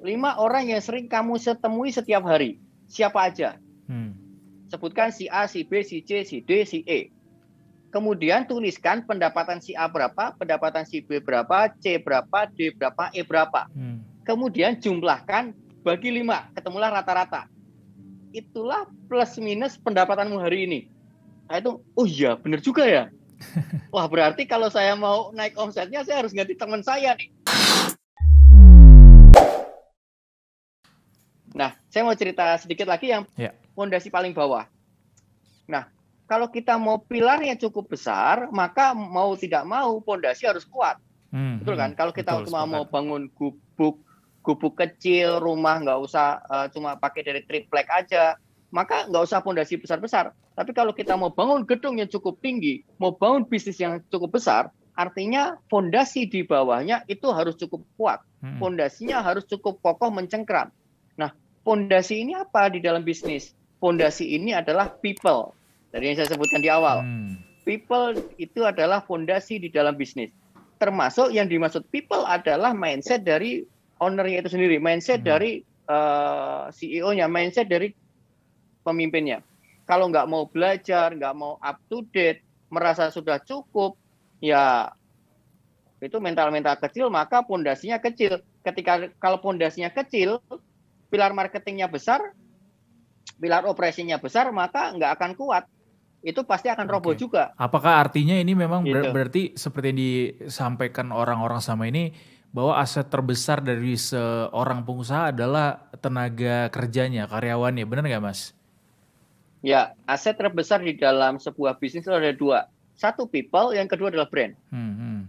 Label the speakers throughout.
Speaker 1: Lima orang yang sering kamu temui setiap hari. Siapa aja? Hmm. Sebutkan si A, si B, si C, si D, si E. Kemudian tuliskan pendapatan si A berapa, pendapatan si B berapa, C berapa, D berapa, E berapa. Hmm. Kemudian jumlahkan bagi lima, ketemulah rata-rata. Itulah plus minus pendapatanmu hari ini. Nah itu, oh iya benar juga ya. Wah berarti kalau saya mau naik omsetnya saya harus ganti teman saya nih. Nah, saya mau cerita sedikit lagi yang fondasi ya. paling bawah. Nah, kalau kita mau pilarnya cukup besar, maka mau tidak mau fondasi harus kuat. Hmm, betul kan? Hmm. kalau kita betul, cuma sepuluh. mau bangun gubuk, gubuk kecil, rumah nggak usah uh, cuma pakai dari triplek aja, maka nggak usah fondasi besar-besar. Tapi kalau kita mau bangun gedung yang cukup tinggi, mau bangun bisnis yang cukup besar, artinya fondasi di bawahnya itu harus cukup kuat. Fondasinya hmm. harus cukup kokoh mencengkram. Pondasi ini apa di dalam bisnis? Pondasi ini adalah people. Dari yang saya sebutkan di awal. Hmm. People itu adalah fondasi di dalam bisnis. Termasuk yang dimaksud people adalah mindset dari ownernya itu sendiri, mindset hmm. dari uh, eh, CEO-nya, mindset dari pemimpinnya. Kalau nggak mau belajar, nggak mau up to date, merasa sudah cukup, ya itu mental-mental kecil, maka pondasinya kecil. Ketika kalau pondasinya kecil, pilar marketingnya besar, pilar operasinya besar, maka nggak akan kuat. Itu pasti akan okay. roboh juga.
Speaker 2: Apakah artinya ini memang gitu. ber berarti seperti yang disampaikan orang-orang sama ini bahwa aset terbesar dari seorang pengusaha adalah tenaga kerjanya, karyawannya, benar nggak mas?
Speaker 1: Ya, aset terbesar di dalam sebuah bisnis itu ada dua. Satu people, yang kedua adalah brand. Hmm, hmm.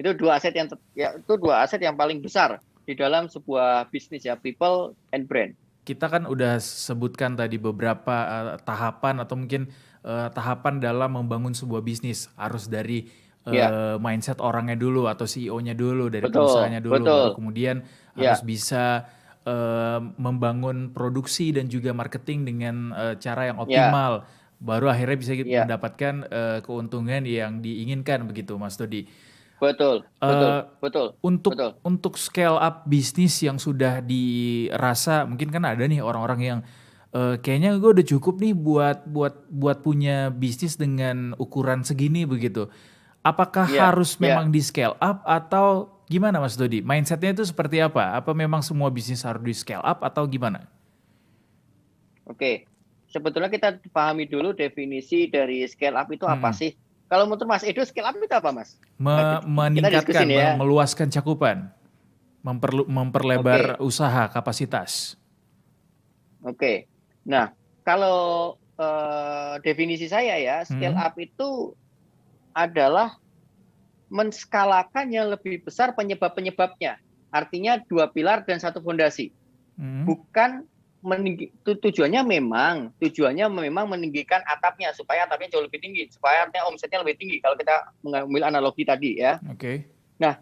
Speaker 1: Itu dua aset yang ya, itu dua aset yang paling besar di dalam sebuah bisnis ya people and brand.
Speaker 2: Kita kan udah sebutkan tadi beberapa uh, tahapan atau mungkin uh, tahapan dalam membangun sebuah bisnis harus dari uh, eh, yeah. mindset orangnya dulu atau CEO-nya dulu dari betul, perusahaannya dulu betul. kemudian yeah. harus bisa uh, membangun produksi dan juga marketing dengan uh, cara yang ya. optimal. Yeah. Baru akhirnya bisa yeah. mendapatkan uh, keuntungan yang diinginkan begitu Mas Dodi. Betul, betul, eh, betul. Untuk betul. untuk scale up bisnis yang sudah dirasa mungkin kan ada nih orang-orang yang uh, kayaknya gue udah cukup nih buat buat buat punya bisnis dengan ukuran segini begitu. Apakah yeah, harus yeah. memang di scale up atau gimana Mas Dodi? Mindsetnya itu seperti apa? Apa memang semua bisnis harus di scale up atau gimana?
Speaker 1: Oke, okay. sebetulnya kita pahami dulu definisi dari scale up itu hmm. apa sih? Kalau menurut Mas Edo skill up itu apa Mas?
Speaker 2: Me nah, meningkatkan, ya. meluaskan cakupan, memperlu memperlebar okay. usaha kapasitas.
Speaker 1: Oke, okay. nah kalau uh, definisi saya ya skill hmm. up itu adalah menskalakan yang lebih besar penyebab penyebabnya. Artinya dua pilar dan satu fondasi, hmm. bukan meninggi, tu, tujuannya memang tujuannya memang meninggikan atapnya supaya atapnya jauh lebih tinggi supaya artinya omsetnya lebih tinggi kalau kita mengambil analogi tadi ya. Oke. Okay. Nah,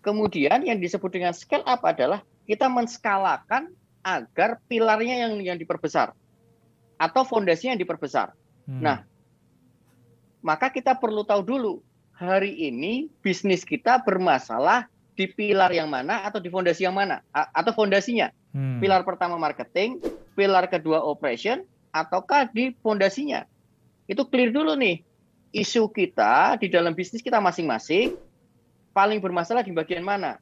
Speaker 1: kemudian yang disebut dengan scale up adalah kita menskalakan agar pilarnya yang yang diperbesar atau fondasinya yang diperbesar. Hmm. Nah, maka kita perlu tahu dulu hari ini bisnis kita bermasalah di pilar yang mana atau di fondasi yang mana A atau fondasinya hmm. pilar pertama marketing pilar kedua operation ataukah di fondasinya itu clear dulu nih isu kita di dalam bisnis kita masing-masing paling bermasalah di bagian mana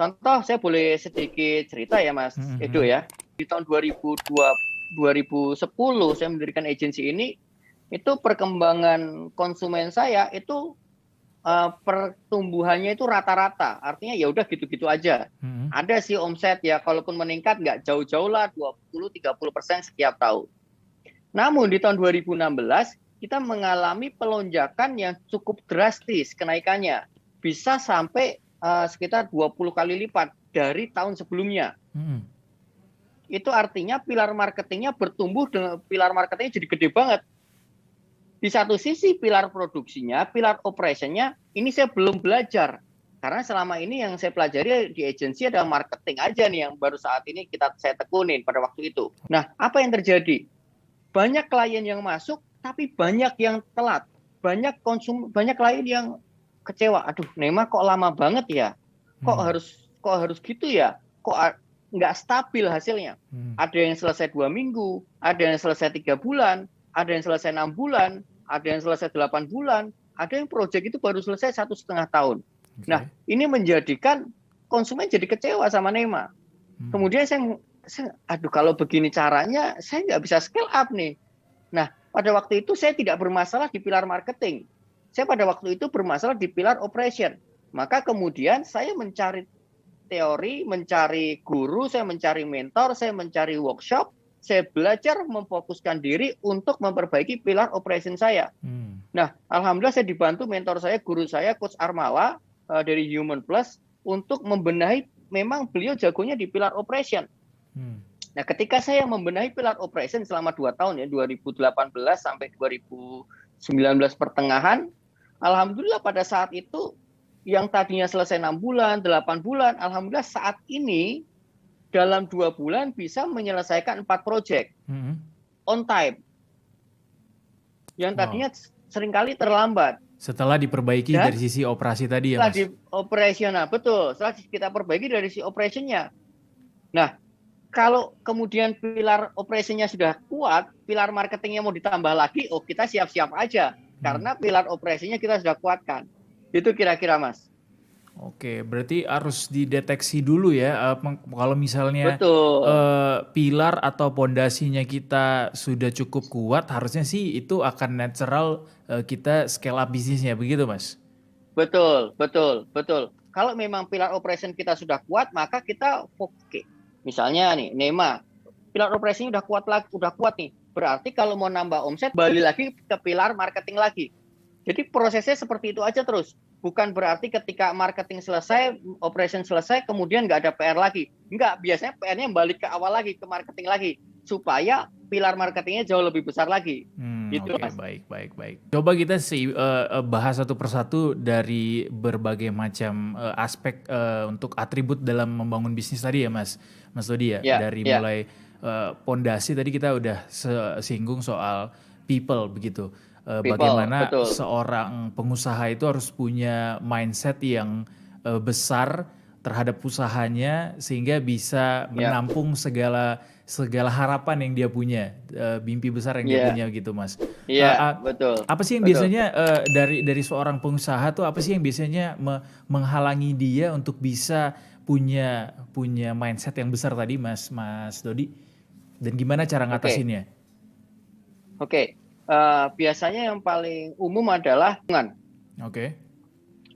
Speaker 1: contoh saya boleh sedikit cerita ya Mas hmm. Edo ya di tahun 2002 2010 saya mendirikan agensi ini itu perkembangan konsumen saya itu Eh, pertumbuhannya itu rata-rata. Artinya ya udah gitu-gitu aja. Hmm. Ada sih omset ya, kalaupun meningkat nggak jauh-jauh lah 20-30 persen setiap tahun. Namun di tahun 2016 kita mengalami pelonjakan yang cukup drastis kenaikannya. Bisa sampai uh, sekitar 20 kali lipat dari tahun sebelumnya. Hmm. Itu artinya pilar marketingnya bertumbuh dengan pilar marketingnya jadi gede banget. Di satu sisi pilar produksinya, pilar operasinya ini saya belum belajar. Karena selama ini yang saya pelajari di agensi adalah marketing aja nih yang baru saat ini kita saya tekunin pada waktu itu. Nah, apa yang terjadi? Banyak klien yang masuk tapi banyak yang telat. Banyak konsum banyak klien yang kecewa. Aduh, Nema kok lama banget ya? Kok hmm. harus kok harus gitu ya? Kok nggak stabil hasilnya? Hmm. Ada yang selesai dua minggu, ada yang selesai tiga bulan, ada yang selesai enam bulan, ada yang selesai delapan bulan, ada yang proyek itu baru selesai satu setengah tahun. Okay. Nah, ini menjadikan konsumen jadi kecewa sama NEMA. Hmm. Kemudian saya, saya, aduh kalau begini caranya, saya nggak bisa scale up nih. Nah, pada waktu itu saya tidak bermasalah di pilar marketing. Saya pada waktu itu bermasalah di pilar operation. Maka kemudian saya mencari teori, mencari guru, saya mencari mentor, saya mencari workshop, saya belajar memfokuskan diri untuk memperbaiki pilar operation saya. Hmm. Nah, alhamdulillah saya dibantu mentor saya, guru saya, Coach Armala uh, eh, dari Human Plus untuk membenahi. Memang beliau jagonya di pilar operation. Hmm. Nah, ketika saya membenahi pilar operation selama dua tahun ya, 2018 sampai 2019 pertengahan, alhamdulillah pada saat itu yang tadinya selesai enam bulan, 8 bulan, alhamdulillah saat ini dalam dua bulan bisa menyelesaikan empat project hmm. on time. Yang tadinya wow. seringkali terlambat.
Speaker 2: Setelah diperbaiki Dan dari sisi operasi tadi ya, Mas?
Speaker 1: operasional, betul. Setelah kita perbaiki dari sisi operasinya. Nah, kalau kemudian pilar operasinya sudah kuat, pilar marketingnya mau ditambah lagi, oh kita siap-siap aja. Hmm. Karena pilar operasinya kita sudah kuatkan. Itu kira-kira, Mas.
Speaker 2: Oke, berarti harus dideteksi dulu ya. Uh, kalau misalnya Betul. Eh, pilar atau pondasinya kita sudah cukup kuat, harusnya sih itu akan natural uh, kita scale up bisnisnya, begitu, Mas?
Speaker 1: Betul, betul, betul. Kalau memang pilar operation kita sudah kuat, maka kita oke. Misalnya nih, Nema, pilar operasinya udah kuat lagi, udah kuat nih. Berarti kalau mau nambah omset, balik lagi ke pilar marketing lagi. Jadi prosesnya seperti itu aja terus bukan berarti ketika marketing selesai, operation selesai, kemudian nggak ada PR lagi. Nggak, biasanya PR-nya balik ke awal lagi, ke marketing lagi. Supaya pilar marketingnya jauh lebih besar lagi. Hmm, gitu okay, Baik, baik, baik.
Speaker 2: Coba kita sih uh, bahas satu persatu dari berbagai macam uh, aspek uh, untuk atribut dalam membangun bisnis tadi ya mas, mas Dodi ya. Yeah, dari yeah. mulai pondasi uh, tadi kita udah singgung soal people begitu uh, bagaimana betul. seorang pengusaha itu harus punya mindset yang uh, besar terhadap usahanya sehingga bisa ya. menampung yeah. segala segala harapan yang dia punya, uh, mimpi besar yang yeah. dia ya. punya gitu, Mas. Iya, yeah,
Speaker 1: uh, betul. Apa sih yang betul. biasanya
Speaker 2: uh, dari dari seorang pengusaha tuh apa sih yang biasanya me menghalangi dia untuk bisa punya punya mindset yang besar tadi, Mas Mas Dodi? Dan gimana cara ngatasinnya?
Speaker 1: Oke. Okay. Eh, biasanya yang paling umum adalah lingkungan. Oke. Okay.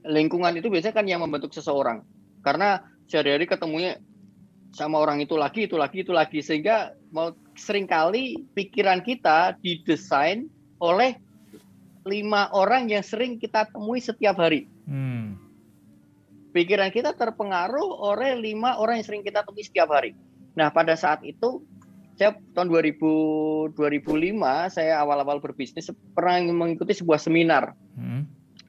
Speaker 1: Lingkungan itu biasanya kan yang membentuk seseorang. Karena sehari-hari ketemunya sama orang itu lagi, itu lagi, itu lagi. Sehingga mau seringkali pikiran kita didesain oleh lima orang yang sering kita temui setiap hari. Hmm. Pikiran kita terpengaruh oleh lima orang yang sering kita temui setiap hari. Nah, pada saat itu saya tahun 2000 2005 saya awal-awal berbisnis pernah mengikuti sebuah seminar hmm.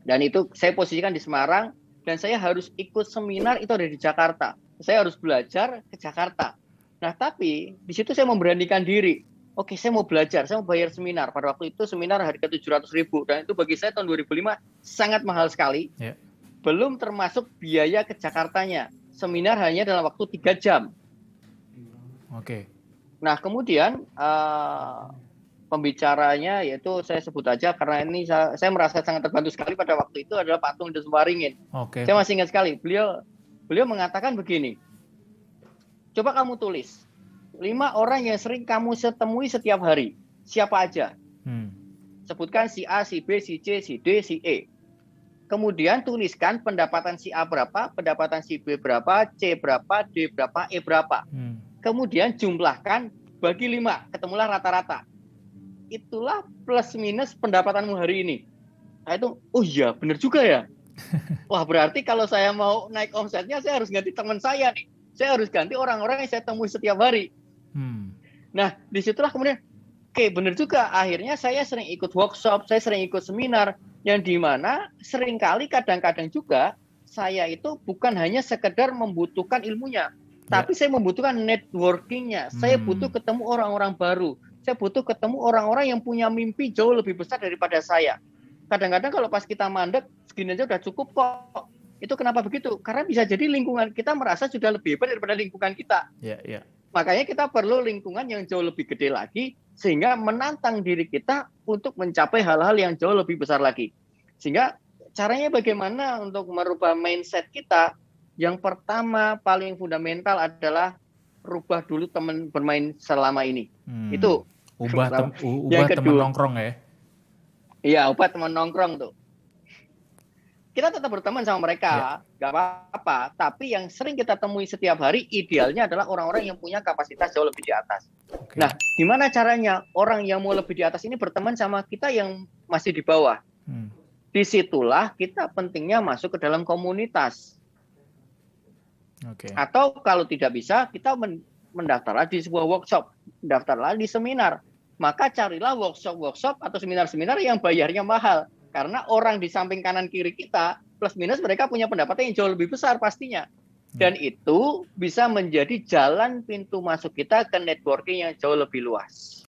Speaker 1: dan itu saya posisikan di Semarang dan saya harus ikut seminar itu ada di Jakarta saya harus belajar ke Jakarta nah tapi di situ saya memberanikan diri oke saya mau belajar saya mau bayar seminar pada waktu itu seminar harga 700 ribu dan itu bagi saya tahun 2005 sangat mahal sekali yeah. belum termasuk biaya ke Jakartanya seminar hanya dalam waktu tiga jam oke okay. Nah, kemudian uh, pembicaranya yaitu saya sebut aja karena ini saya, saya merasa sangat terbantu sekali pada waktu itu adalah Pak Tung Deswaringin. Oke. Okay. Saya masih ingat sekali. Beliau beliau mengatakan begini. Coba kamu tulis lima orang yang sering kamu temui setiap hari. Siapa aja? Hmm. Sebutkan si A, si B, si C, si D, si E. Kemudian tuliskan pendapatan si A berapa, pendapatan si B berapa, C berapa, D berapa, E berapa. Hmm kemudian jumlahkan bagi lima, ketemulah rata-rata. Itulah plus minus pendapatanmu hari ini. Nah itu, oh iya benar juga ya. Wah berarti kalau saya mau naik omsetnya saya harus ganti teman saya nih. Saya harus ganti orang-orang yang saya temui setiap hari. Hmm. Nah disitulah kemudian, oke okay, benar juga. Akhirnya saya sering ikut workshop, saya sering ikut seminar. Yang dimana seringkali kadang-kadang juga saya itu bukan hanya sekedar membutuhkan ilmunya, Ya. Tapi saya membutuhkan networkingnya. Hmm. Saya butuh ketemu orang-orang baru. Saya butuh ketemu orang-orang yang punya mimpi jauh lebih besar daripada saya. Kadang-kadang kalau pas kita mandek, segini aja udah cukup kok. Itu kenapa begitu? Karena bisa jadi lingkungan kita merasa sudah lebih hebat daripada lingkungan kita. Yeah, yeah. Makanya kita perlu lingkungan yang jauh lebih gede lagi sehingga menantang diri kita untuk mencapai hal-hal yang jauh lebih besar lagi. Sehingga caranya bagaimana untuk merubah mindset kita yang pertama paling fundamental adalah rubah dulu teman bermain selama ini. Hmm. Itu
Speaker 2: ubah tem ubah teman nongkrong ya.
Speaker 1: Iya, ubah teman nongkrong tuh. Kita tetap berteman sama mereka, ya. gak apa-apa. Tapi yang sering kita temui setiap hari idealnya adalah orang-orang yang punya kapasitas jauh lebih di atas. Okay. Nah, gimana caranya orang yang mau lebih di atas ini berteman sama kita yang masih di bawah? Hmm. Disitulah kita pentingnya masuk ke dalam komunitas Okay. Atau kalau tidak bisa, kita mendaftarlah di sebuah workshop, mendaftarlah di seminar. Maka carilah workshop-workshop atau seminar-seminar yang bayarnya mahal. Karena orang di samping kanan kiri kita, plus minus mereka punya pendapatan yang jauh lebih besar pastinya. Hmm. Dan hmm. itu bisa menjadi jalan pintu masuk kita ke networking yang jauh lebih luas.